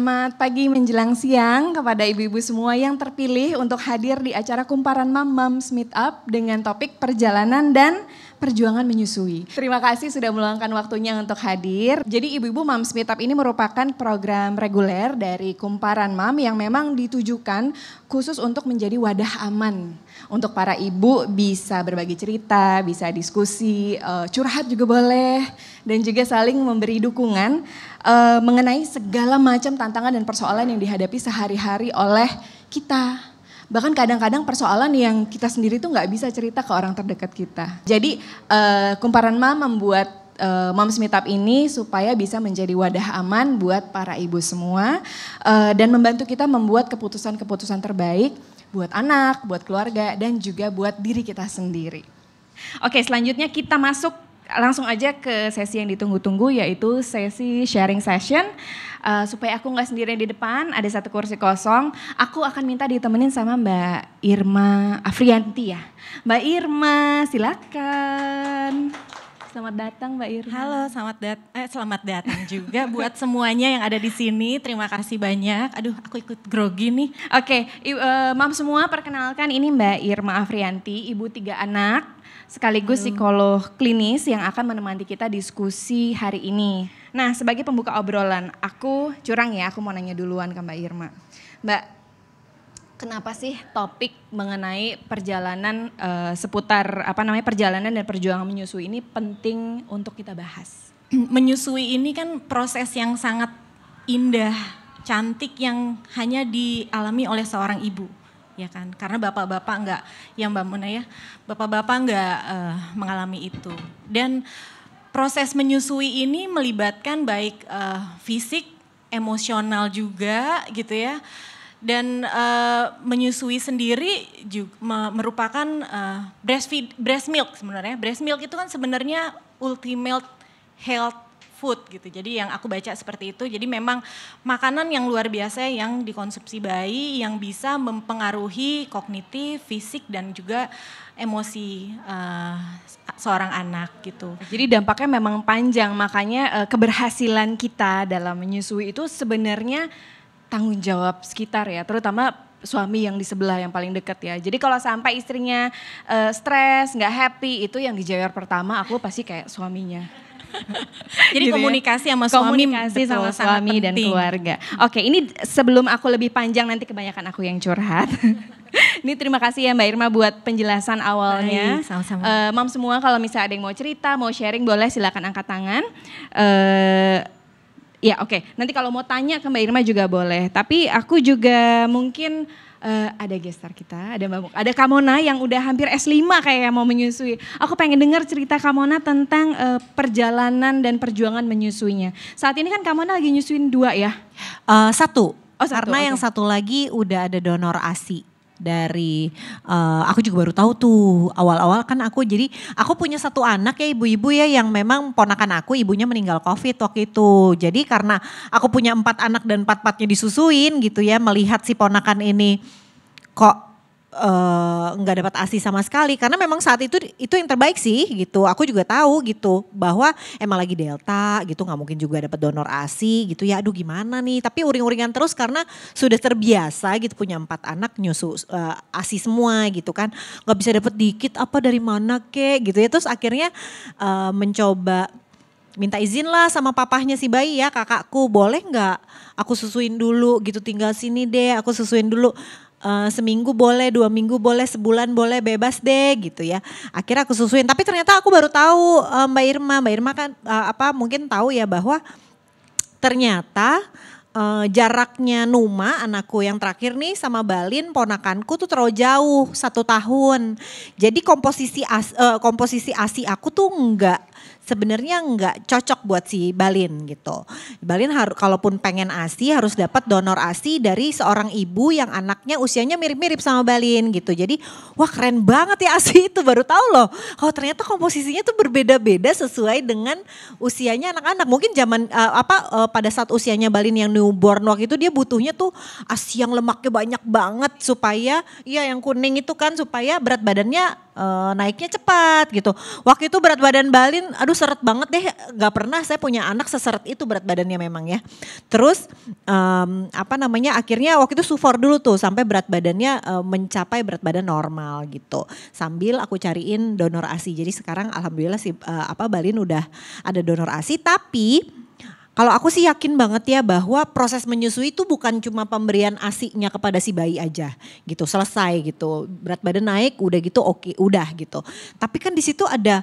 Selamat pagi menjelang siang kepada ibu-ibu semua yang terpilih untuk hadir di acara kumparan Mam Mams Meet Up dengan topik perjalanan dan perjuangan menyusui. Terima kasih sudah meluangkan waktunya untuk hadir. Jadi ibu-ibu Moms Meet Up ini merupakan program reguler dari kumparan Mam yang memang ditujukan khusus untuk menjadi wadah aman untuk para ibu bisa berbagi cerita, bisa diskusi, eh, curhat juga boleh dan juga saling memberi dukungan uh, mengenai segala macam tantangan dan persoalan yang dihadapi sehari-hari oleh kita. Bahkan kadang-kadang persoalan yang kita sendiri tuh nggak bisa cerita ke orang terdekat kita. Jadi uh, kumparan ma membuat eh, Moms Meetup ini supaya bisa menjadi wadah aman buat para ibu semua dan membantu kita membuat keputusan-keputusan terbaik buat anak, buat keluarga dan juga buat diri kita sendiri. Oke, selanjutnya kita masuk langsung aja ke sesi yang ditunggu-tunggu yaitu sesi sharing session uh, supaya aku nggak sendirian di depan ada satu kursi kosong aku akan minta ditemenin sama Mbak Irma Afrianti ya Mbak Irma silakan Selamat datang Mbak Irma. Halo, selamat dat eh, selamat datang juga buat semuanya yang ada di sini. Terima kasih banyak. Aduh, aku ikut grogi nih. Oke, okay, uh, eh, maaf semua perkenalkan ini Mbak Irma Afrianti, ibu tiga anak sekaligus psikolog klinis yang akan menemani kita diskusi hari ini. Nah, sebagai pembuka obrolan, aku curang ya, aku mau nanya duluan ke Mbak Irma. Mbak, kenapa sih topik mengenai perjalanan uh, seputar apa namanya perjalanan dan perjuangan menyusui ini penting untuk kita bahas? Menyusui ini kan proses yang sangat indah, cantik yang hanya dialami oleh seorang ibu ya kan karena bapak-bapak enggak yang mbak Muna ya bapak-bapak enggak uh, eh, mengalami itu dan proses menyusui ini melibatkan baik uh, fisik emosional juga gitu ya dan uh, menyusui sendiri juga merupakan uh, breast breast milk sebenarnya breast milk itu kan sebenarnya ultimate health food gitu. Jadi yang aku baca seperti itu. Jadi memang makanan yang luar biasa yang dikonsumsi bayi yang bisa mempengaruhi kognitif, fisik dan juga emosi uh, seorang anak gitu. Jadi dampaknya memang panjang. Makanya uh, keberhasilan kita dalam menyusui itu sebenarnya tanggung jawab sekitar ya, terutama suami yang di sebelah yang paling dekat ya. Jadi kalau sampai istrinya uh, stres, nggak happy, itu yang dijewer pertama aku pasti kayak suaminya. Jadi gitu ya. komunikasi ya? sama suami, komunikasi sama suami penting. dan keluarga. Oke, ini sebelum aku lebih panjang nanti kebanyakan aku yang curhat. ini terima kasih ya Mbak Irma buat penjelasan awalnya. sama-sama. Uh, Mam semua kalau misalnya ada yang mau cerita, mau sharing boleh silakan angkat tangan. Uh, ya oke, okay. nanti kalau mau tanya ke Mbak Irma juga boleh. Tapi aku juga mungkin uh, ada gestar kita, ada Mbak ada Kamona yang udah hampir S5 kayak mau menyusui. Aku pengen dengar cerita Kamona tentang uh, perjalanan dan perjuangan menyusuinya. Saat ini kan Kamona lagi nyusuin dua ya? Uh, satu. Oh, satu, Karena okay. yang satu lagi udah ada donor ASI dari uh, aku juga baru tahu tuh awal-awal kan aku jadi aku punya satu anak ya ibu-ibu ya yang memang ponakan aku ibunya meninggal covid waktu itu jadi karena aku punya empat anak dan empat empatnya disusuin gitu ya melihat si ponakan ini kok Eh, nggak uh, dapat asi sama sekali karena memang saat itu itu yang terbaik sih gitu aku juga tahu gitu bahwa emang lagi delta gitu nggak mungkin juga dapat donor asi gitu ya aduh gimana nih tapi uring-uringan terus karena sudah terbiasa gitu punya empat anak nyusu uh, eh, asi semua gitu kan nggak bisa dapat dikit apa dari mana kek gitu ya terus akhirnya uh, mencoba minta izin lah sama papahnya si bayi ya kakakku boleh nggak aku susuin dulu gitu tinggal sini deh aku susuin dulu uh, seminggu boleh, dua minggu boleh, sebulan boleh, bebas deh gitu ya. Akhirnya aku susuin. Tapi ternyata aku baru tahu uh, Mbak Irma, Mbak Irma kan uh, apa mungkin tahu ya bahwa ternyata uh, jaraknya Numa anakku yang terakhir nih sama Balin ponakanku tuh terlalu jauh satu tahun. Jadi komposisi as, uh, komposisi asi aku tuh enggak sebenarnya nggak cocok buat si Balin gitu. Balin harus kalaupun pengen ASI harus dapat donor ASI dari seorang ibu yang anaknya usianya mirip-mirip sama Balin gitu. Jadi wah keren banget ya ASI itu baru tahu loh. Oh ternyata komposisinya tuh berbeda-beda sesuai dengan usianya anak-anak. Mungkin zaman uh, apa uh, pada saat usianya Balin yang newborn waktu itu dia butuhnya tuh ASI yang lemaknya banyak banget supaya ya yang kuning itu kan supaya berat badannya uh, naiknya cepat gitu. Waktu itu berat badan Balin, aduh seret banget deh, Gak pernah saya punya anak seseret itu berat badannya memang ya. Terus um, apa namanya akhirnya waktu itu sufor dulu tuh sampai berat badannya uh, mencapai berat badan normal gitu. Sambil aku cariin donor ASI. Jadi sekarang alhamdulillah si uh, apa Balin udah ada donor ASI tapi kalau aku sih yakin banget ya bahwa proses menyusui itu bukan cuma pemberian asiknya kepada si bayi aja gitu, selesai gitu. Berat badan naik udah gitu oke, okay, udah gitu. Tapi kan di situ ada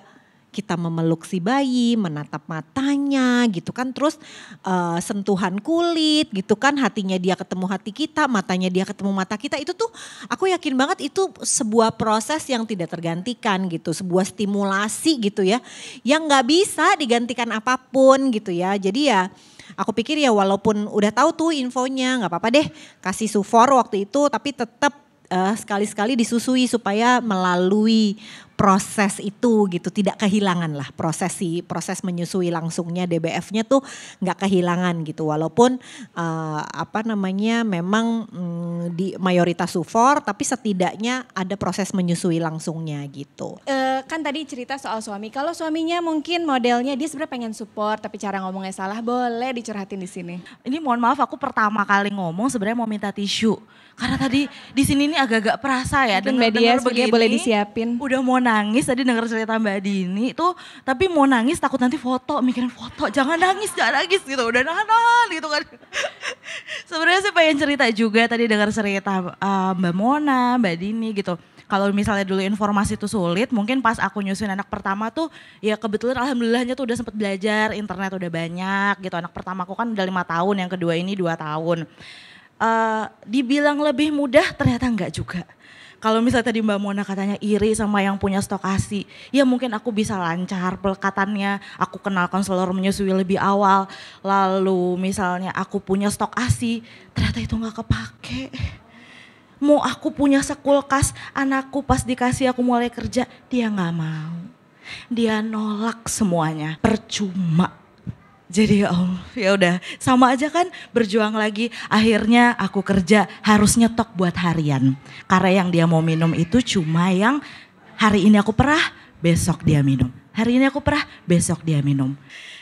kita memeluk si bayi, menatap matanya gitu kan, terus uh, sentuhan kulit gitu kan, hatinya dia ketemu hati kita, matanya dia ketemu mata kita, itu tuh aku yakin banget itu sebuah proses yang tidak tergantikan gitu, sebuah stimulasi gitu ya, yang gak bisa digantikan apapun gitu ya, jadi ya aku pikir ya walaupun udah tahu tuh infonya gak apa-apa deh kasih sufor waktu itu tapi tetap sekali eh, sekali-sekali disusui supaya melalui proses itu gitu tidak kehilangan lah proses si proses menyusui langsungnya DBF-nya tuh nggak kehilangan gitu walaupun uh, apa namanya memang mm, di mayoritas sufor tapi setidaknya ada proses menyusui langsungnya gitu uh, kan tadi cerita soal suami kalau suaminya mungkin modelnya dia sebenarnya pengen support tapi cara ngomongnya salah boleh dicerhatin di sini ini mohon maaf aku pertama kali ngomong sebenarnya mau minta tisu karena tadi di sini ini agak-agak perasa ya dan media begitu boleh disiapin udah mau nangis tadi denger cerita Mbak Dini itu tapi mau nangis takut nanti foto mikirin foto jangan nangis jangan nangis gitu udah nahan nahan gitu kan sebenarnya sih pengen cerita juga tadi denger cerita uh, Mbak Mona Mbak Dini gitu kalau misalnya dulu informasi itu sulit, mungkin pas aku nyusun anak pertama tuh ya kebetulan alhamdulillahnya tuh udah sempet belajar, internet udah banyak gitu. Anak pertama aku kan udah lima tahun, yang kedua ini dua tahun. Uh, dibilang lebih mudah ternyata enggak juga. Kalau misalnya tadi Mbak Mona katanya iri sama yang punya stokasi, ya mungkin aku bisa lancar pelekatannya, aku kenal konselor menyusui lebih awal, lalu misalnya aku punya stok asi, ternyata itu nggak kepake. Mau aku punya sekulkas, anakku pas dikasih aku mulai kerja, dia nggak mau. Dia nolak semuanya, percuma jadi ya Allah, ya udah sama aja kan berjuang lagi. Akhirnya aku kerja harus nyetok buat harian. Karena yang dia mau minum itu cuma yang hari ini aku perah, besok dia minum. Hari ini aku perah, besok dia minum.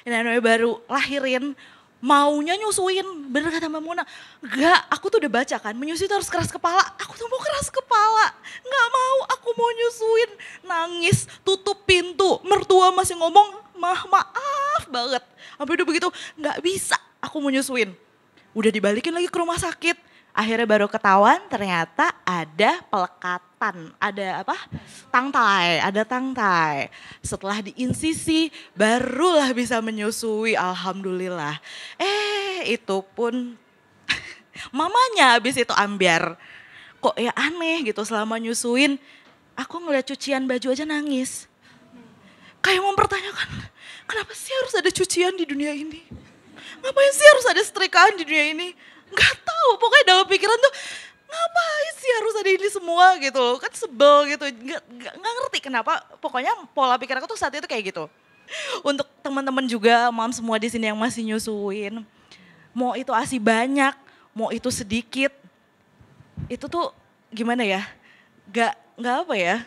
ini baru lahirin maunya nyusuin. Bener kata Mbak Muna, enggak aku tuh udah baca kan, menyusui itu harus keras kepala. Aku tuh mau keras kepala, enggak mau aku mau nyusuin. Nangis, tutup pintu, mertua masih ngomong, mah maaf banget. Sampai udah begitu nggak bisa aku mau nyusuin. Udah dibalikin lagi ke rumah sakit. Akhirnya baru ketahuan ternyata ada pelekatan, ada apa? Tangtai, ada tangtai. Setelah diinsisi barulah bisa menyusui alhamdulillah. Eh itu pun mamanya habis itu ambiar. Kok ya aneh gitu selama nyusuin aku ngeliat cucian baju aja nangis Kayak mempertanyakan, kenapa sih harus ada cucian di dunia ini? Ngapain sih harus ada setrikaan di dunia ini? Gak tahu, pokoknya dalam pikiran tuh ngapain sih harus ada ini semua gitu Kan sebel gitu, gak, gak, gak ngerti kenapa. Pokoknya pola pikir aku tuh saat itu kayak gitu. Untuk teman-teman juga, mam semua di sini yang masih nyusuin. Mau itu asi banyak, mau itu sedikit. Itu tuh gimana ya? Gak, gak apa ya?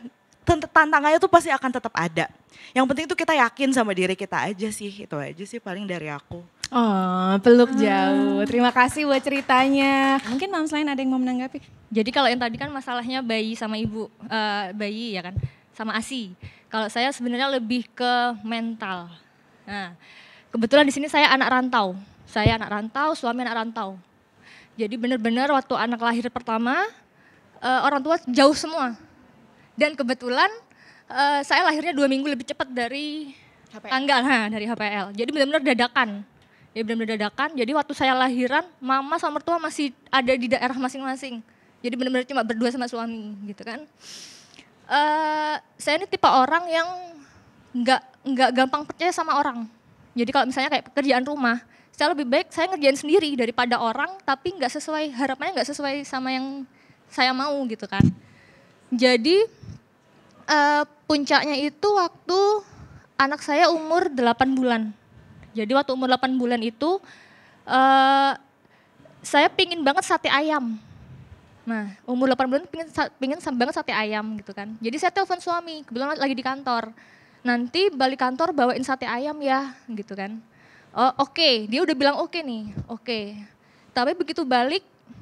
tantangannya tuh pasti akan tetap ada. Yang penting itu kita yakin sama diri kita aja sih, itu aja sih paling dari aku. Oh, peluk ah. jauh. Terima kasih buat ceritanya. Mungkin Mams lain ada yang mau menanggapi. Jadi kalau yang tadi kan masalahnya bayi sama ibu, uh, bayi ya kan, sama ASI. Kalau saya sebenarnya lebih ke mental. Nah, kebetulan di sini saya anak rantau. Saya anak rantau, suami anak rantau. Jadi benar-benar waktu anak lahir pertama, uh, orang tua jauh semua dan kebetulan uh, saya lahirnya dua minggu lebih cepat dari HPL. tanggal, ha, dari HPL. Jadi benar-benar dadakan. Ya benar-benar dadakan. Jadi waktu saya lahiran, mama sama mertua masih ada di daerah masing-masing. Jadi benar-benar cuma berdua sama suami gitu kan. Uh, saya ini tipe orang yang nggak nggak gampang percaya sama orang. Jadi kalau misalnya kayak pekerjaan rumah, saya lebih baik saya ngerjain sendiri daripada orang tapi nggak sesuai harapannya nggak sesuai sama yang saya mau gitu kan jadi uh, puncaknya itu waktu anak saya umur 8 bulan. Jadi waktu umur 8 bulan itu uh, saya pingin banget sate ayam. Nah, umur 8 bulan pingin, pingin banget sate ayam gitu kan. Jadi saya telepon suami, kebetulan lagi di kantor. Nanti balik kantor bawain sate ayam ya gitu kan. Oh, oke, okay. dia udah bilang oke okay nih, oke. Okay. Tapi begitu balik,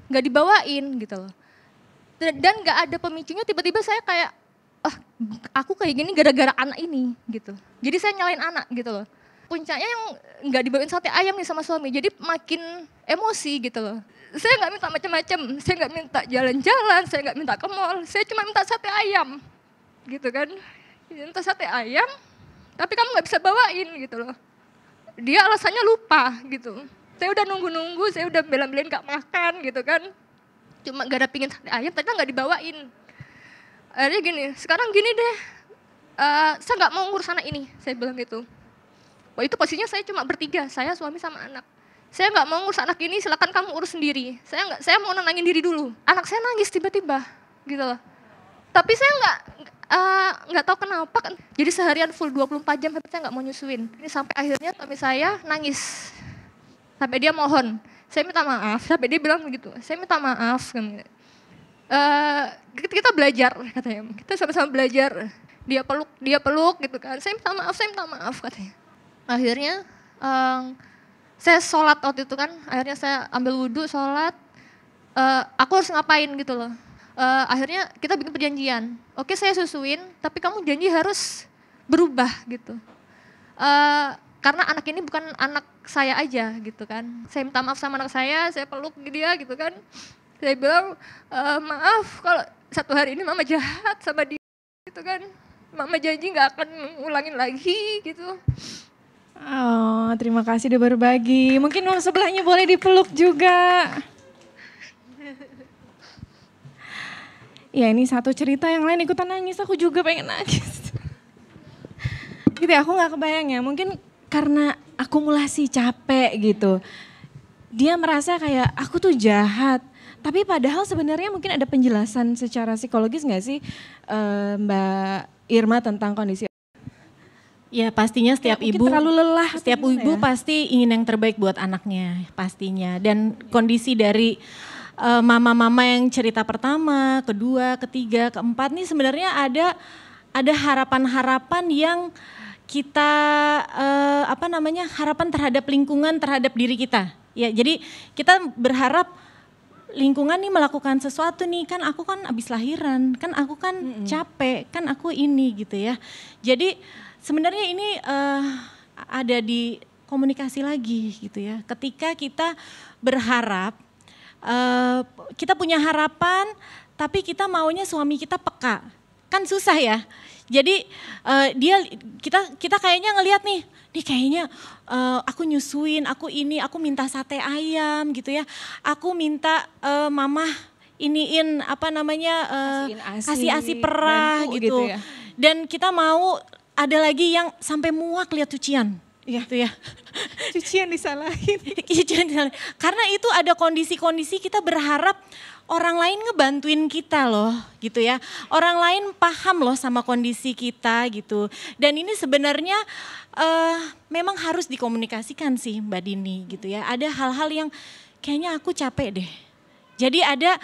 nggak dibawain gitu loh. Dan nggak ada pemicunya, tiba-tiba saya kayak aku kayak gini gara-gara anak ini gitu. Jadi saya nyalain anak gitu loh. Puncaknya yang nggak dibawain sate ayam nih sama suami, jadi makin emosi gitu loh. Saya nggak minta macam-macam, saya nggak minta jalan-jalan, saya nggak minta ke mall, saya cuma minta sate ayam gitu kan. Minta sate ayam, tapi kamu nggak bisa bawain gitu loh. Dia alasannya lupa gitu. Saya udah nunggu-nunggu, saya udah bela-belain nggak makan gitu kan. Cuma gara pingin sate ayam, ternyata nggak dibawain akhirnya gini sekarang gini deh uh, saya nggak mau ngurus anak ini saya bilang gitu Wah itu posisinya saya cuma bertiga, saya suami sama anak. Saya nggak mau ngurus anak ini, silakan kamu urus sendiri. Saya nggak, saya mau nenangin diri dulu. Anak saya nangis tiba-tiba, gitu loh. Tapi saya nggak eh, nggak uh, tahu kenapa kan. Jadi seharian full 24 jam tapi saya nggak mau nyusuin. Ini sampai akhirnya suami saya nangis. Sampai dia mohon. Saya minta maaf, sampai dia bilang begitu. Saya minta maaf. Kan uh, kita belajar katanya kita sama-sama belajar dia peluk dia peluk gitu kan saya minta maaf saya minta maaf katanya akhirnya um, saya sholat waktu itu kan akhirnya saya ambil wudhu sholat uh, aku harus ngapain gitu loh uh, akhirnya kita bikin perjanjian oke saya susuin tapi kamu janji harus berubah gitu uh, karena anak ini bukan anak saya aja gitu kan saya minta maaf sama anak saya saya peluk dia gitu kan saya bilang e, maaf kalau satu hari ini mama jahat sama dia gitu kan mama janji nggak akan ulangin lagi gitu oh terima kasih udah berbagi mungkin mama sebelahnya boleh dipeluk juga ya ini satu cerita yang lain ikutan nangis aku juga pengen nangis gitu ya aku nggak kebayang ya mungkin karena akumulasi capek gitu dia merasa kayak aku tuh jahat tapi padahal sebenarnya mungkin ada penjelasan secara psikologis nggak sih uh, Mbak Irma tentang kondisi Ya pastinya setiap ya, ibu terlalu lelah. Setiap ibu ya. pasti ingin yang terbaik buat anaknya pastinya. Dan kondisi dari eh, mama-mama uh, yang cerita pertama, kedua, ketiga, keempat nih sebenarnya ada ada harapan-harapan yang kita uh, apa namanya harapan terhadap lingkungan terhadap diri kita. Ya jadi kita berharap lingkungan nih melakukan sesuatu nih kan aku kan abis lahiran kan aku kan mm -mm. capek kan aku ini gitu ya jadi sebenarnya ini uh, ada di komunikasi lagi gitu ya ketika kita berharap uh, kita punya harapan tapi kita maunya suami kita peka kan susah ya jadi uh, dia kita kita kayaknya ngelihat nih, nih kayaknya uh, aku nyusuin, aku ini, aku minta sate ayam gitu ya. Aku minta uh, mama iniin apa namanya uh, kasih asi perah gitu. gitu ya. Dan kita mau ada lagi yang sampai muak lihat cucian. Iya. tuh ya. Cucian disalahin. Iya, cucian disalahin. Karena itu ada kondisi-kondisi kita berharap orang lain ngebantuin kita loh gitu ya. Orang lain paham loh sama kondisi kita gitu. Dan ini sebenarnya uh, memang harus dikomunikasikan sih Mbak Dini gitu ya. Ada hal-hal yang kayaknya aku capek deh. Jadi ada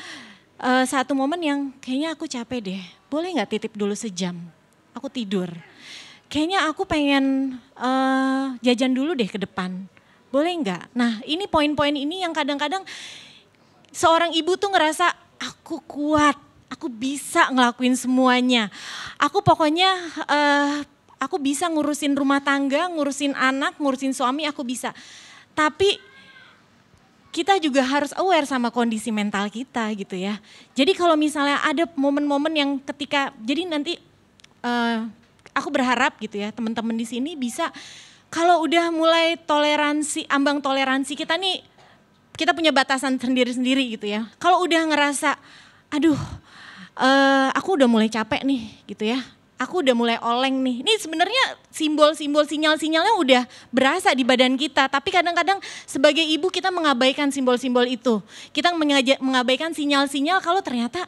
uh, satu momen yang kayaknya aku capek deh. Boleh nggak titip dulu sejam? Aku tidur kayaknya aku pengen uh, jajan dulu deh ke depan. Boleh nggak? Nah ini poin-poin ini yang kadang-kadang seorang ibu tuh ngerasa aku kuat, aku bisa ngelakuin semuanya. Aku pokoknya uh, aku bisa ngurusin rumah tangga, ngurusin anak, ngurusin suami, aku bisa. Tapi kita juga harus aware sama kondisi mental kita gitu ya. Jadi kalau misalnya ada momen-momen yang ketika, jadi nanti uh, aku berharap gitu ya teman-teman di sini bisa kalau udah mulai toleransi ambang toleransi kita nih kita punya batasan sendiri-sendiri gitu ya. Kalau udah ngerasa aduh uh, aku udah mulai capek nih gitu ya. Aku udah mulai oleng nih. Ini sebenarnya simbol-simbol sinyal-sinyalnya udah berasa di badan kita, tapi kadang-kadang sebagai ibu kita mengabaikan simbol-simbol itu. Kita mengabaikan sinyal-sinyal kalau ternyata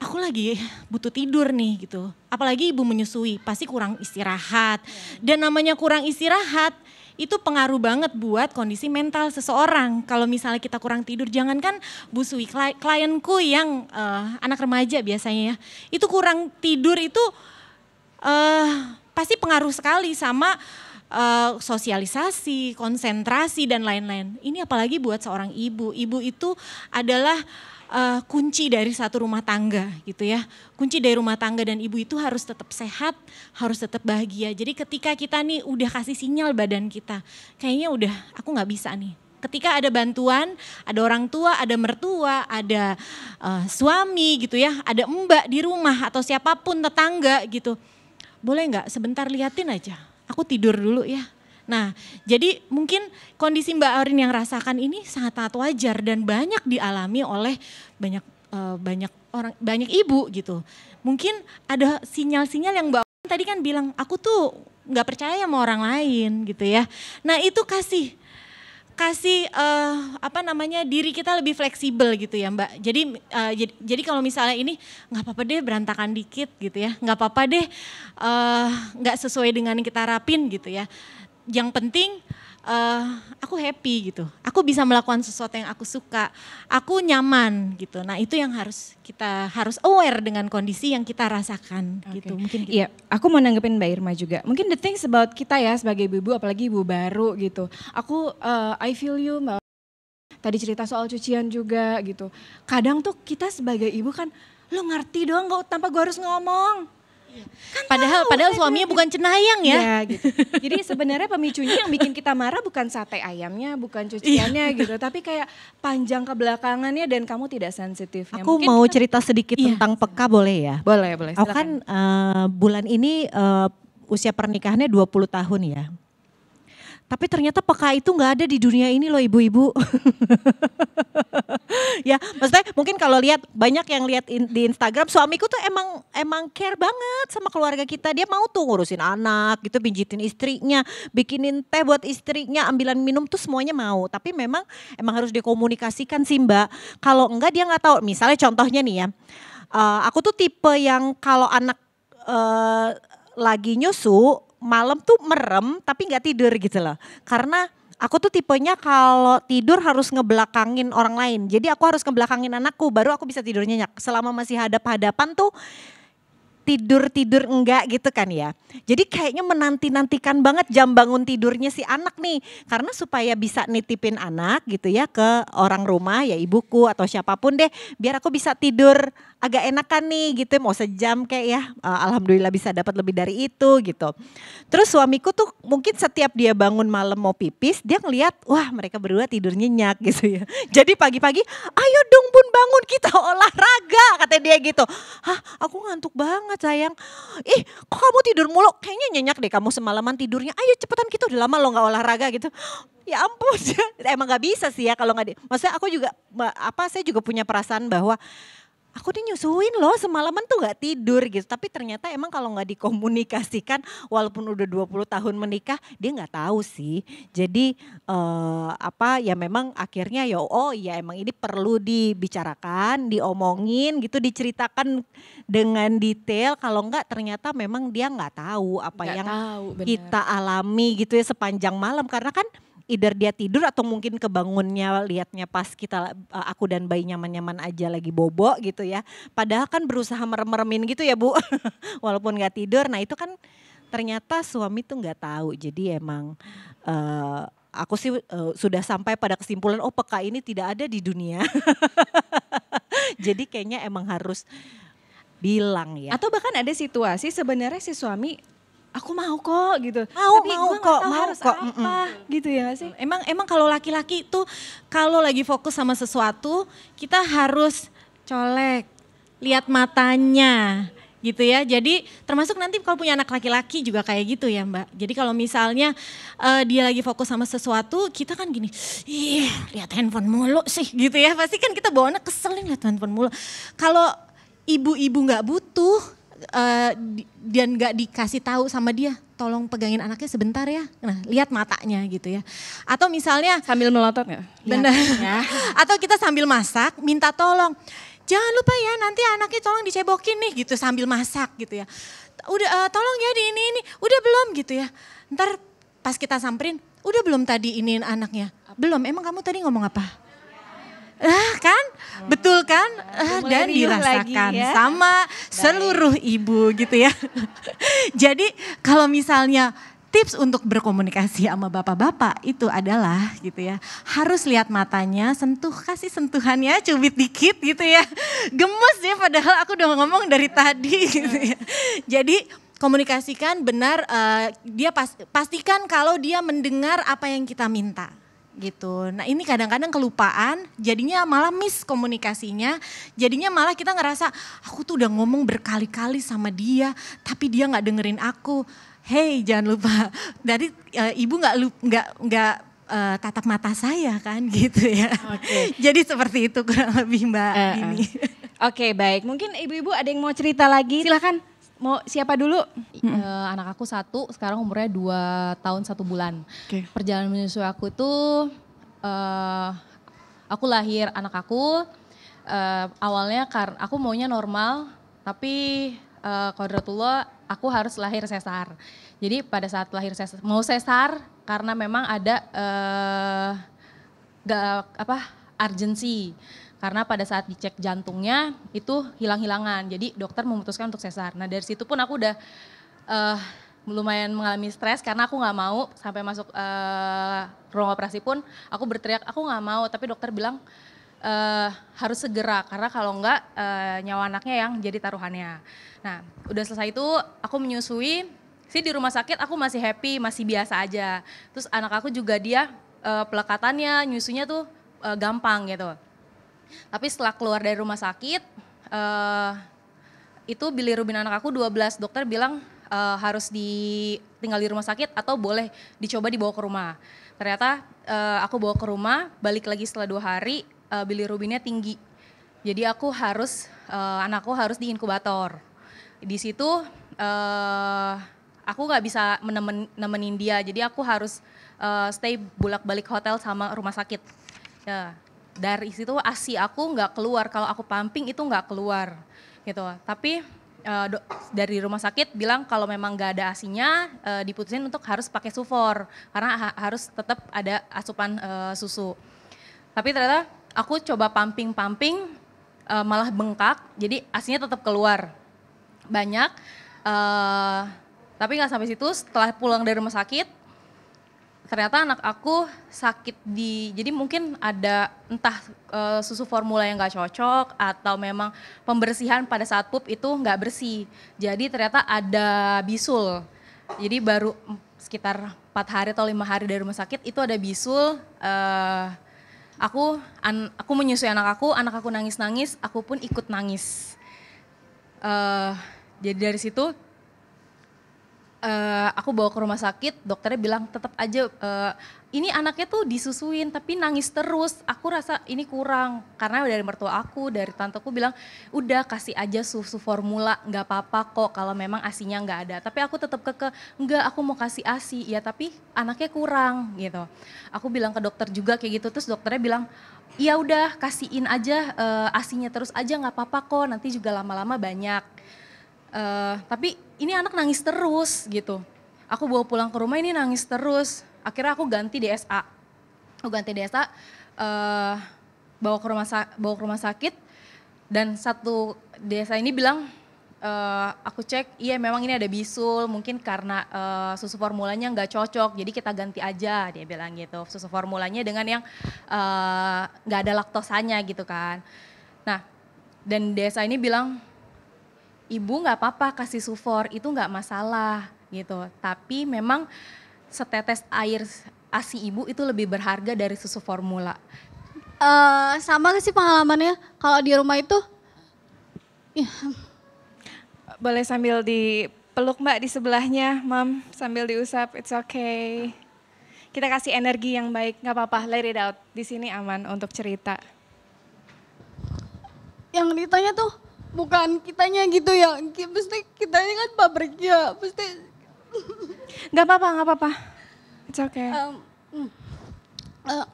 aku lagi butuh tidur nih gitu. Apalagi ibu menyusui, pasti kurang istirahat. Dan namanya kurang istirahat itu pengaruh banget buat kondisi mental seseorang. Kalau misalnya kita kurang tidur, jangankan Bu Sui, klienku yang uh, anak remaja biasanya ya, itu kurang tidur itu uh, pasti pengaruh sekali sama uh, sosialisasi, konsentrasi dan lain-lain. Ini apalagi buat seorang ibu. Ibu itu adalah uh, kunci dari satu rumah tangga gitu ya. Kunci dari rumah tangga dan ibu itu harus tetap sehat, harus tetap bahagia. Jadi ketika kita nih udah kasih sinyal badan kita, kayaknya udah aku nggak bisa nih. Ketika ada bantuan, ada orang tua, ada mertua, ada uh, suami gitu ya, ada mbak di rumah atau siapapun tetangga gitu. Boleh nggak sebentar liatin aja, aku tidur dulu ya Nah, jadi mungkin kondisi Mbak Arin yang rasakan ini sangat-sangat wajar dan banyak dialami oleh banyak eh, banyak orang banyak ibu gitu. Mungkin ada sinyal-sinyal yang Mbak Arin tadi kan bilang aku tuh nggak percaya sama orang lain gitu ya. Nah, itu kasih kasih uh, apa namanya diri kita lebih fleksibel gitu ya Mbak. Jadi uh, eh, jadi, jadi kalau misalnya ini nggak apa-apa deh berantakan dikit gitu ya, nggak apa-apa deh nggak uh, sesuai dengan kita rapin gitu ya yang penting uh, aku happy gitu. Aku bisa melakukan sesuatu yang aku suka. Aku nyaman gitu. Nah, itu yang harus kita harus aware dengan kondisi yang kita rasakan okay. gitu. Mungkin gitu. Iya, aku mau nanggepin Mbak Irma juga. Mungkin the things about kita ya sebagai ibu apalagi ibu baru gitu. Aku uh, I feel you Mbak. Tadi cerita soal cucian juga gitu. Kadang tuh kita sebagai ibu kan lo ngerti doang gak tanpa gue harus ngomong Kan padahal tahu, padahal kan suaminya bukan cenayang ya. ya gitu. Jadi sebenarnya pemicunya yang bikin kita marah bukan sate ayamnya, bukan cuciannya iya. gitu, tapi kayak panjang kebelakangannya dan kamu tidak sensitif. Aku Mungkin mau kita... cerita sedikit iya. tentang peka boleh ya? Boleh, boleh. Aku kan uh, bulan ini uh, usia pernikahannya 20 tahun ya. Tapi ternyata peka itu nggak ada di dunia ini loh ibu-ibu. ya, maksudnya mungkin kalau lihat banyak yang lihat in, di Instagram suamiku tuh emang emang care banget sama keluarga kita. Dia mau tuh ngurusin anak, gitu pijitin istrinya, bikinin teh buat istrinya, ambilan minum tuh semuanya mau. Tapi memang emang harus dikomunikasikan sih Mbak. Kalau enggak dia nggak tahu. Misalnya contohnya nih ya. Uh, aku tuh tipe yang kalau anak uh, lagi nyusu malam tuh merem tapi nggak tidur gitu loh. Karena aku tuh tipenya kalau tidur harus ngebelakangin orang lain. Jadi aku harus ngebelakangin anakku baru aku bisa tidur nyenyak. Selama masih hadap-hadapan tuh tidur-tidur enggak gitu kan ya. Jadi kayaknya menanti-nantikan banget jam bangun tidurnya si anak nih. Karena supaya bisa nitipin anak gitu ya ke orang rumah ya ibuku atau siapapun deh. Biar aku bisa tidur agak enakan nih gitu mau sejam kayak ya. Eh, Alhamdulillah bisa dapat lebih dari itu gitu. Terus suamiku tuh mungkin setiap dia bangun malam mau pipis dia ngeliat wah mereka berdua tidur nyenyak gitu ya. Jadi pagi-pagi ayo dong bun bangun kita olahraga katanya dia gitu. Hah aku ngantuk banget banget sayang. Ih kok kamu tidur mulu? Kayaknya nyenyak deh kamu semalaman tidurnya. Ayo cepetan kita udah lama lo gak olahraga gitu. Ya ampun, emang gak bisa sih ya kalau gak di... Maksudnya aku juga, apa saya juga punya perasaan bahwa aku dinyusuin loh semalaman tuh gak tidur gitu. Tapi ternyata emang kalau gak dikomunikasikan walaupun udah 20 tahun menikah dia gak tahu sih. Jadi eh, apa ya memang akhirnya ya oh ya emang ini perlu dibicarakan, diomongin gitu, diceritakan dengan detail. Kalau enggak ternyata memang dia gak tahu apa gak yang tahu, kita alami gitu ya sepanjang malam. Karena kan either dia tidur atau mungkin kebangunnya liatnya pas kita eh, aku dan bayi nyaman-nyaman aja lagi bobo gitu ya. Padahal kan berusaha merem-meremin gitu ya Bu. Walaupun nggak tidur. Nah itu kan ternyata suami tuh nggak tahu. Jadi emang uh, aku sih uh, sudah sampai pada kesimpulan oh peka ini tidak ada di dunia. Jadi kayaknya emang harus bilang ya. Atau bahkan ada situasi sebenarnya si suami aku mau kok gitu. Mau Tapi mau kok, tahu mau harus kok. Apa, mm -mm. gitu ya sih? Emang emang kalau laki-laki itu kalau lagi fokus sama sesuatu, kita harus colek, lihat matanya gitu ya. Jadi termasuk nanti kalau punya anak laki-laki juga kayak gitu ya Mbak. Jadi kalau misalnya uh, dia lagi fokus sama sesuatu, kita kan gini, ih lihat handphone mulu sih gitu ya. Pasti kan kita bawa anak keselin lihat handphone mulu. Kalau ibu-ibu nggak butuh, uh, dan nggak dikasih tahu sama dia, tolong pegangin anaknya sebentar ya. Nah, lihat matanya gitu ya. Atau misalnya sambil melotot ya Benar. Ya. Atau kita sambil masak, minta tolong. Jangan lupa ya, nanti anaknya tolong dicebokin nih gitu sambil masak gitu ya. Udah uh, tolong ya di ini ini, udah belum gitu ya. Ntar pas kita samperin, udah belum tadi iniin anaknya? Belum. Emang kamu tadi ngomong apa? Ah, kan? Hmm. Betul kan? Ah, dan dirasakan ya? sama Baik. seluruh ibu gitu ya. Jadi kalau misalnya tips untuk berkomunikasi sama bapak-bapak itu adalah gitu ya harus lihat matanya sentuh kasih sentuhannya cubit dikit gitu ya gemes ya padahal aku udah ngomong dari tadi gitu ya jadi komunikasikan benar uh, dia pas, pastikan kalau dia mendengar apa yang kita minta gitu. Nah ini kadang-kadang kelupaan, jadinya malah miss komunikasinya, jadinya malah kita ngerasa aku tuh udah ngomong berkali-kali sama dia, tapi dia nggak dengerin aku. Hey jangan lupa, dari e, eh, ibu nggak nggak nggak e, tatap mata saya kan gitu ya. Okay. Jadi seperti itu kurang lebih Mbak uh, eh, ini. Oke, okay, baik. Mungkin ibu-ibu ada yang mau cerita lagi? Silakan. Mau siapa dulu? -hmm. uh, anak aku satu, sekarang umurnya dua tahun satu bulan. Okay. Perjalanan menyusui aku itu, uh, aku lahir anak aku, uh, awalnya karena aku maunya normal, tapi uh, kodratullah aku harus lahir sesar. Jadi pada saat lahir sesar, mau sesar karena memang ada uh, gak, apa urgency karena pada saat dicek jantungnya itu hilang-hilangan. Jadi dokter memutuskan untuk sesar. Nah dari situ pun aku udah uh, lumayan mengalami stres karena aku nggak mau sampai masuk uh, ruang operasi pun aku berteriak aku nggak mau tapi dokter bilang uh, harus segera karena kalau nggak uh, nyawa anaknya yang jadi taruhannya. Nah udah selesai itu aku menyusui sih di rumah sakit aku masih happy masih biasa aja. Terus anak aku juga dia uh, pelekatannya nyusunya tuh uh, gampang gitu. Tapi setelah keluar dari rumah sakit, uh, itu bilirubin anak aku 12 dokter bilang uh, harus tinggal di rumah sakit atau boleh dicoba dibawa ke rumah. Ternyata uh, aku bawa ke rumah, balik lagi setelah dua hari uh, bilirubinnya tinggi. Jadi aku harus uh, anakku harus di inkubator. Di situ uh, aku nggak bisa menemen, nemenin dia, jadi aku harus uh, stay bulak balik hotel sama rumah sakit. Ya dari situ asi aku nggak keluar kalau aku pumping itu nggak keluar gitu tapi uh, do, dari rumah sakit bilang kalau memang nggak ada asinya uh, diputusin untuk harus pakai sufor karena ha harus tetap ada asupan uh, susu. Tapi ternyata aku coba pumping-pumping uh, malah bengkak, jadi asinya tetap keluar banyak. Uh, tapi nggak sampai situ. Setelah pulang dari rumah sakit ternyata anak aku sakit di jadi mungkin ada entah e, susu formula yang nggak cocok atau memang pembersihan pada saat pup itu nggak bersih jadi ternyata ada bisul jadi baru mm, sekitar empat hari atau lima hari dari rumah sakit itu ada bisul e, aku an, aku menyusui anak aku anak aku nangis nangis aku pun ikut nangis e, jadi dari situ Eh, aku bawa ke rumah sakit, dokternya bilang tetap aja uh, ini anaknya tuh disusuin tapi nangis terus. Aku rasa ini kurang karena dari mertua aku, dari tanteku bilang udah kasih aja susu formula, nggak apa-apa kok kalau memang asinya nggak ada. Tapi aku tetap keke, nggak aku mau kasih asi, ya tapi anaknya kurang gitu. Aku bilang ke dokter juga kayak gitu, terus dokternya bilang ya udah kasihin aja uh, asinya terus aja nggak apa-apa kok, nanti juga lama-lama banyak Uh, tapi ini anak nangis terus gitu. Aku bawa pulang ke rumah ini nangis terus. Akhirnya aku ganti DSA. Aku ganti DSA, uh, eh, bawa ke rumah bawa ke rumah sakit. Dan satu DSA ini bilang, uh, aku cek, iya memang ini ada bisul, mungkin karena uh, susu formulanya nggak cocok, jadi kita ganti aja, dia bilang gitu. Susu formulanya dengan yang nggak uh, ada laktosanya gitu kan. Nah, dan DSA ini bilang, ibu nggak apa-apa kasih sufor itu nggak masalah gitu. Tapi memang setetes air asi ibu itu lebih berharga dari susu formula. Uh, sama sih pengalamannya kalau di rumah itu. Boleh sambil dipeluk mbak di sebelahnya, mam sambil diusap, it's okay. Kita kasih energi yang baik, nggak apa-apa, let it out. Di sini aman untuk cerita. Yang ditanya tuh bukan kitanya gitu ya. Mesti kitanya kan pabrik ya. Mesti nggak apa-apa, nggak apa-apa. It's okay. Um,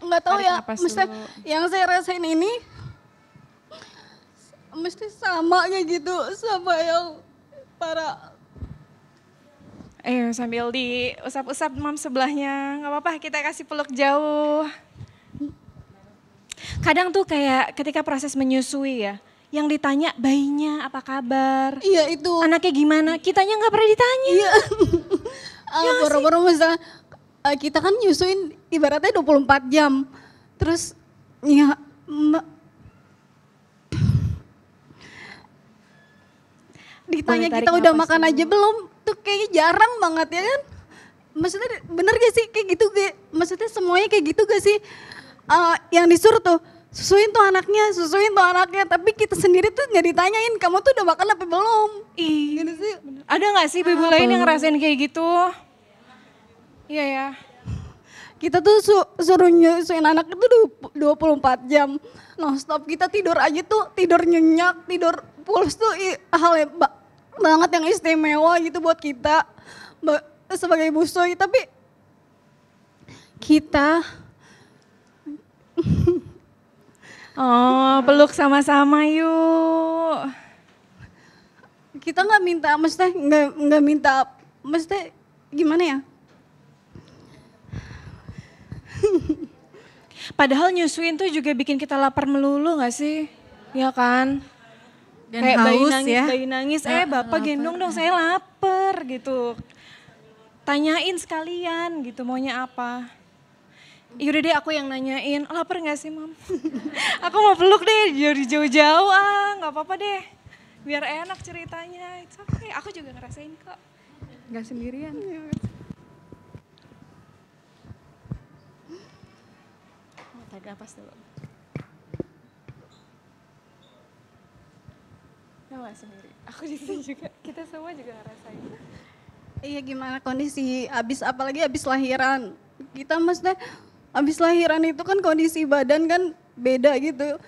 nggak uh, tahu ya, mesti yang saya rasain ini mesti sama kayak gitu sama yang para eh sambil di usap-usap mam sebelahnya, nggak apa-apa kita kasih peluk jauh. Hmm. Kadang tuh kayak ketika proses menyusui ya, yang ditanya bayinya apa kabar. Iya itu. Anaknya gimana? Kitanya nggak pernah ditanya. Iya. boro eh, ya Boro-boro misalnya uh, kita kan nyusuin ibaratnya 24 jam. Terus ya ditanya kita udah makan aja belum tuh kayaknya jarang banget ya kan maksudnya bener gak sih kayak gitu gak? maksudnya semuanya kayak gitu gak sih uh, yang disuruh tuh susuin tuh anaknya, susuin tuh anaknya. Tapi kita sendiri tuh nggak ditanyain, kamu tuh udah makan apa belum? Iya gitu sih. ada nggak sih ibu lain yang ngerasain kayak gitu? Iya ya. Kita tuh su suruh nyusuin anak itu 24 jam. Nah stop, kita tidur aja tuh, tidur nyenyak, tidur pulus tuh hal yang ba banget yang istimewa gitu buat kita. Ba sebagai busoi, tapi kita Oh, peluk sama-sama yuk. Kita nggak minta, maksudnya nggak nggak minta, maksudnya gimana ya? Padahal nyusuin tuh juga bikin kita lapar melulu nggak sih? Ya kan? Dan Kayak haus bayi nangis, ya. bayi nangis, eh bapak lapar. gendong dong saya lapar gitu. Tanyain sekalian gitu maunya apa. Yaudah deh aku yang nanyain, oh, lapar gak sih mam? aku mau peluk deh dari jauh-jauh ah, gak apa-apa deh. Biar enak ceritanya, it's okay. Aku juga ngerasain kok. Gak sendirian. Mau tarik nafas dulu. Gak sendiri, aku di sini juga, kita semua juga ngerasain. Iya gimana kondisi abis apalagi abis lahiran kita maksudnya abis lahiran itu kan kondisi badan kan beda gitu.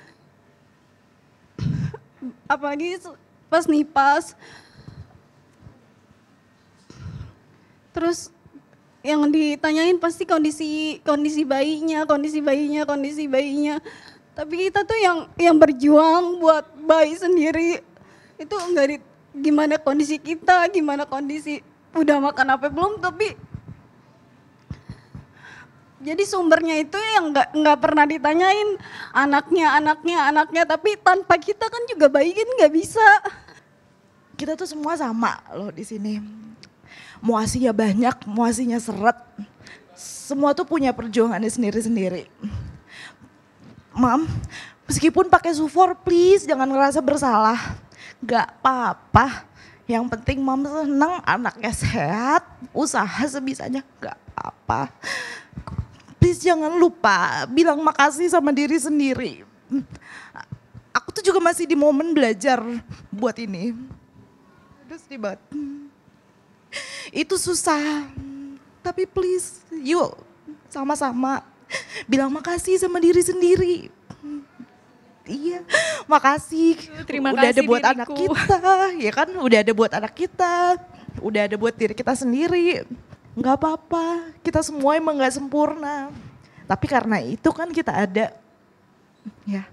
Apalagi pas nipas. Terus yang ditanyain pasti kondisi kondisi bayinya, kondisi bayinya, kondisi bayinya. Tapi kita tuh yang yang berjuang buat bayi sendiri itu enggak di, gimana kondisi kita, gimana kondisi udah makan apa belum, tapi jadi sumbernya itu yang nggak nggak pernah ditanyain anaknya anaknya anaknya tapi tanpa kita kan juga baikin nggak bisa kita tuh semua sama loh di sini muasinya banyak muasinya seret semua tuh punya perjuangannya sendiri sendiri mam meskipun pakai sufor please jangan ngerasa bersalah nggak apa-apa yang penting mam seneng anaknya sehat usaha sebisanya nggak apa-apa please jangan lupa bilang makasih sama diri sendiri. Aku tuh juga masih di momen belajar buat ini. Terus dibuat, Itu susah. Tapi please, yuk sama-sama bilang makasih sama diri sendiri. Iya, makasih. Terima udah ada buat diriku. anak kita, ya kan? Udah ada buat anak kita, udah ada buat diri kita sendiri nggak apa-apa, kita semua emang nggak sempurna. Tapi karena itu kan kita ada. Ya,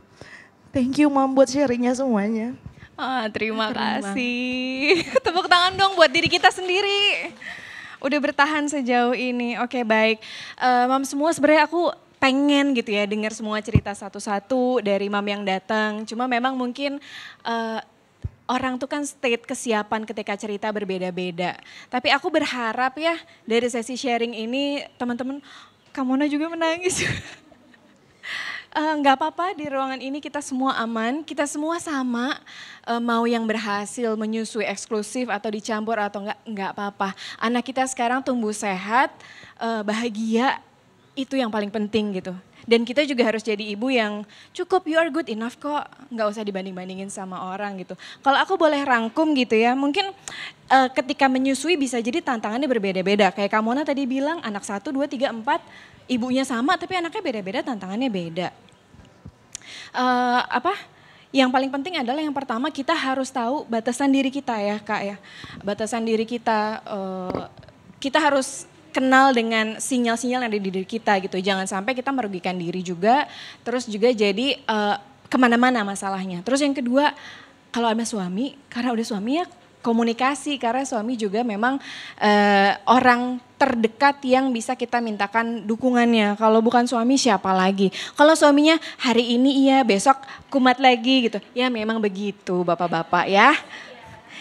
thank you mam buat sharingnya semuanya. Ah, terima, terima kasih. Tepuk tangan dong buat diri kita sendiri. Udah bertahan sejauh ini. Oke, baik. Uh, mam semua sebenarnya aku pengen gitu ya dengar semua cerita satu-satu dari mam yang datang. Cuma memang mungkin uh, orang tuh kan state kesiapan ketika cerita berbeda-beda. Tapi aku berharap ya dari sesi sharing ini teman-teman Kamona juga menangis. Eh, nggak uh, apa-apa di ruangan ini kita semua aman, kita semua sama uh, mau yang berhasil menyusui eksklusif atau dicampur atau enggak nggak apa-apa. Anak kita sekarang tumbuh sehat, uh, bahagia itu yang paling penting gitu. Dan kita juga harus jadi ibu yang cukup you are good enough kok, nggak usah dibanding-bandingin sama orang gitu. Kalau aku boleh rangkum gitu ya, mungkin uh, ketika menyusui bisa jadi tantangannya berbeda-beda. Kayak Kamona tadi bilang anak satu, dua, tiga, empat, ibunya sama tapi anaknya beda-beda, tantangannya beda. Uh, apa? yang paling penting adalah yang pertama kita harus tahu batasan diri kita ya kak ya batasan diri kita uh, kita harus kenal dengan sinyal-sinyal yang ada di diri kita gitu. Jangan sampai kita merugikan diri juga. Terus juga jadi uh, kemana-mana masalahnya. Terus yang kedua, kalau ada suami, karena udah suami ya komunikasi karena suami juga memang uh, orang terdekat yang bisa kita mintakan dukungannya. Kalau bukan suami siapa lagi? Kalau suaminya hari ini iya, besok kumat lagi gitu. Ya memang begitu Bapak-bapak ya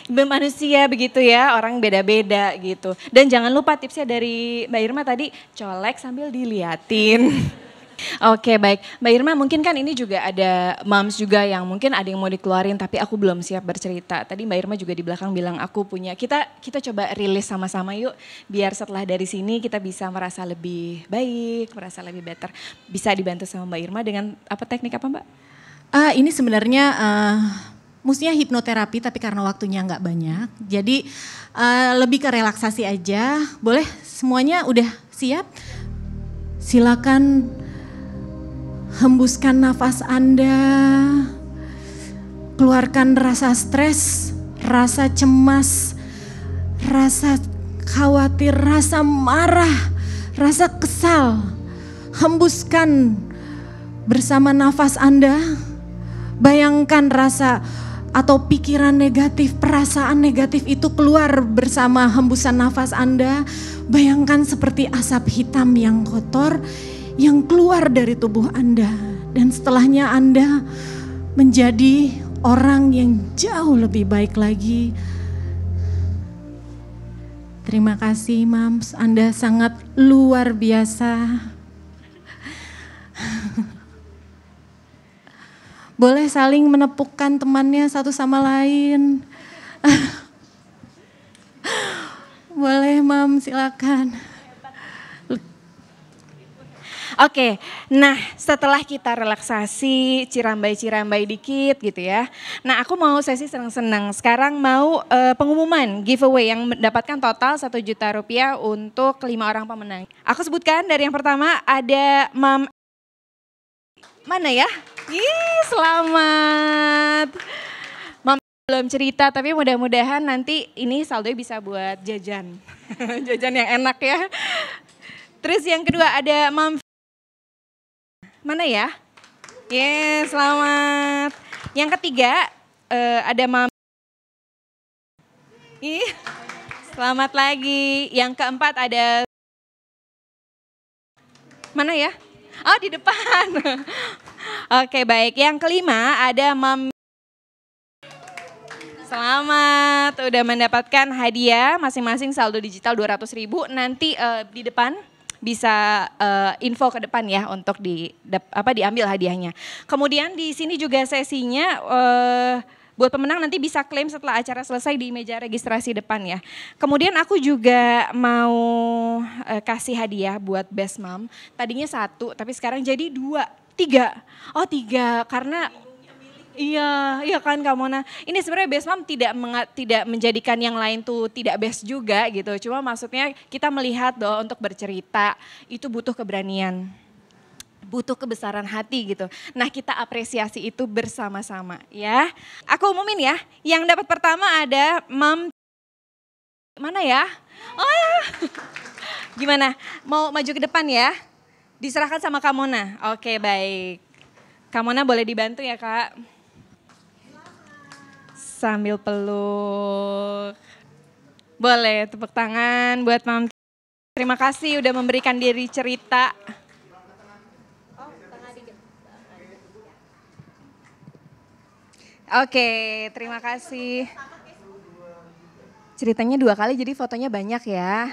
manusia begitu ya, orang beda-beda gitu. Dan jangan lupa tipsnya dari Mbak Irma tadi, colek sambil diliatin. Oke okay, baik, Mbak Irma mungkin kan ini juga ada moms juga yang mungkin ada yang mau dikeluarin tapi aku belum siap bercerita. Tadi Mbak Irma juga di belakang bilang aku punya, kita kita coba rilis sama-sama yuk biar setelah dari sini kita bisa merasa lebih baik, merasa lebih better. Bisa dibantu sama Mbak Irma dengan apa teknik apa Mbak? Uh, ini sebenarnya uh, Maksudnya hipnoterapi tapi karena waktunya nggak banyak. Jadi uh, lebih ke relaksasi aja. Boleh semuanya udah siap? Silakan hembuskan nafas Anda. Keluarkan rasa stres, rasa cemas, rasa khawatir, rasa marah, rasa kesal. Hembuskan bersama nafas Anda. Bayangkan rasa atau pikiran negatif, perasaan negatif itu keluar bersama hembusan nafas Anda. Bayangkan seperti asap hitam yang kotor yang keluar dari tubuh Anda dan setelahnya Anda menjadi orang yang jauh lebih baik lagi. Terima kasih, Mams. Anda sangat luar biasa. boleh saling menepukkan temannya satu sama lain. boleh mam silakan. Oke, nah setelah kita relaksasi, cirambai-cirambai dikit gitu ya. Nah aku mau sesi senang-senang. Sekarang mau uh, pengumuman giveaway yang mendapatkan total satu juta rupiah untuk lima orang pemenang. Aku sebutkan dari yang pertama ada Mam... Mana ya? Yeay, selamat. Mama belum cerita, tapi mudah-mudahan nanti ini saldo bisa buat jajan. jajan yang enak ya. Terus yang kedua ada Mam. Mana ya? Yes, selamat. Yang ketiga uh, ada Mam. selamat lagi. Yang keempat ada mana ya? Oh di depan. Oke baik, yang kelima ada mem Selamat udah mendapatkan hadiah masing-masing saldo digital 200 ribu. Nanti uh, di depan bisa uh, info ke depan ya untuk di de, apa diambil hadiahnya. Kemudian di sini juga sesinya uh, buat pemenang nanti bisa klaim setelah acara selesai di meja registrasi depan ya. Kemudian aku juga mau e, kasih hadiah buat best mom. Tadinya satu tapi sekarang jadi dua, tiga. Oh tiga karena Iya, iya kan Kak Mona. Ini sebenarnya best mom tidak menga, tidak menjadikan yang lain tuh tidak best juga gitu. Cuma maksudnya kita melihat doh untuk bercerita itu butuh keberanian butuh kebesaran hati gitu. Nah kita apresiasi itu bersama-sama ya. Aku umumin ya, yang dapat pertama ada Mam, mana ya? Oh ya. Gimana, mau maju ke depan ya? Diserahkan sama Kamona, oke baik. Kamona boleh dibantu ya kak? Sambil peluk. Boleh, tepuk tangan buat Mam. Terima kasih udah memberikan diri cerita. Oke, terima kasih. Ceritanya dua kali jadi fotonya banyak ya.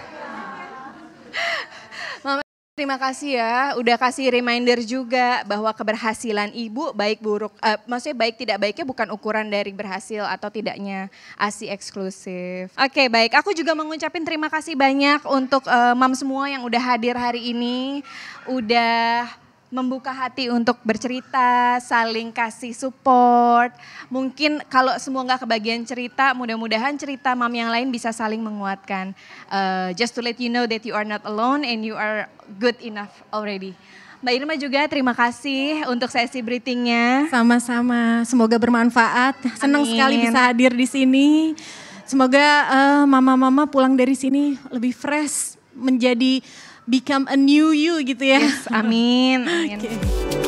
Mama terima kasih ya, udah kasih reminder juga bahwa keberhasilan ibu baik buruk, uh, maksudnya baik tidak baiknya bukan ukuran dari berhasil atau tidaknya ASI eksklusif. Oke baik, aku juga mengucapkan terima kasih banyak untuk uh, mam semua yang udah hadir hari ini, udah membuka hati untuk bercerita, saling kasih support. Mungkin kalau semua nggak kebagian cerita, mudah-mudahan cerita mam yang lain bisa saling menguatkan. Uh, just to let you know that you are not alone and you are good enough already. Mbak Irma juga terima kasih untuk sesi briefingnya. Sama-sama, semoga bermanfaat. Senang sekali bisa hadir di sini. Semoga eh, mama-mama uh, mama -mama pulang dari sini lebih fresh, menjadi become a new you gitu ya. Yes, amin. amin. Okay.